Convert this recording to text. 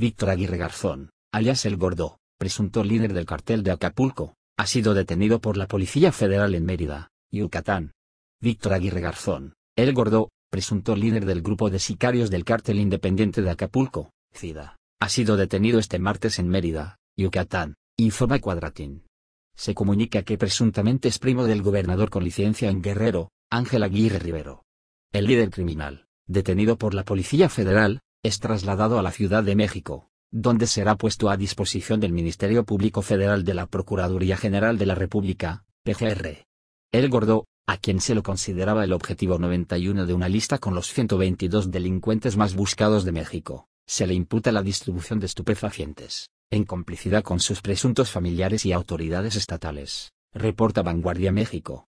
Víctor Aguirre Garzón, alias El Gordo, presunto líder del cartel de Acapulco, ha sido detenido por la Policía Federal en Mérida, Yucatán. Víctor Aguirre Garzón, El Gordo, presunto líder del grupo de sicarios del cártel independiente de Acapulco, CIDA, ha sido detenido este martes en Mérida, Yucatán, informa Cuadratín. Se comunica que presuntamente es primo del gobernador con licencia en Guerrero, Ángel Aguirre Rivero. El líder criminal, detenido por la Policía Federal, es trasladado a la Ciudad de México, donde será puesto a disposición del Ministerio Público Federal de la Procuraduría General de la República, PGR. El Gordo, a quien se lo consideraba el objetivo 91 de una lista con los 122 delincuentes más buscados de México, se le imputa la distribución de estupefacientes, en complicidad con sus presuntos familiares y autoridades estatales, reporta Vanguardia México.